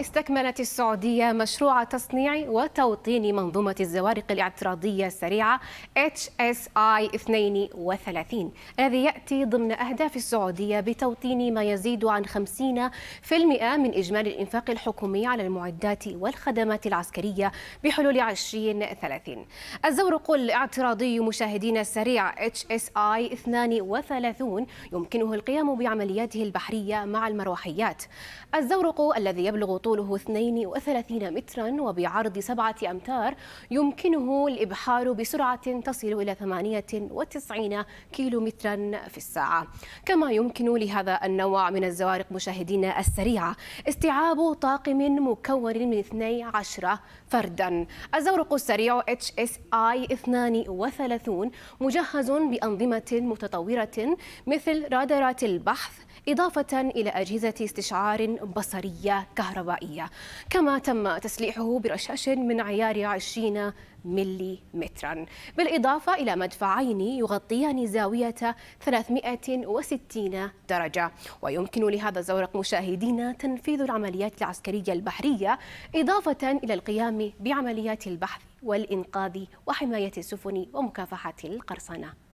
استكملت السعودية مشروع تصنيع وتوطين منظومة الزوارق الاعتراضية السريعة HSI 32 الذي يأتي ضمن أهداف السعودية بتوطين ما يزيد عن 50% من إجمالي الإنفاق الحكومي على المعدات والخدمات العسكرية بحلول 2030 الزورق الاعتراضي مشاهدين السريع HSI 32 يمكنه القيام بعملياته البحرية مع المروحيات الزورق الذي يبلغ طول طوله 32 مترا وبعرض 7 أمتار يمكنه الإبحار بسرعة تصل إلى 98 مترا في الساعة كما يمكن لهذا النوع من الزوارق مشاهدينا السريعة استيعاب طاقم مكون من 12 فردا الزورق السريع HSI 32 مجهز بأنظمة متطورة مثل رادارات البحث إضافة إلى أجهزة استشعار بصرية كهربائية كما تم تسليحه برشاش من عيار 20 ملي مترا بالإضافة إلى مدفعين يغطيان زاوية 360 درجة ويمكن لهذا الزورق مشاهدينا تنفيذ العمليات العسكرية البحرية إضافة إلى القيام بعمليات البحث والإنقاذ وحماية السفن ومكافحة القرصنة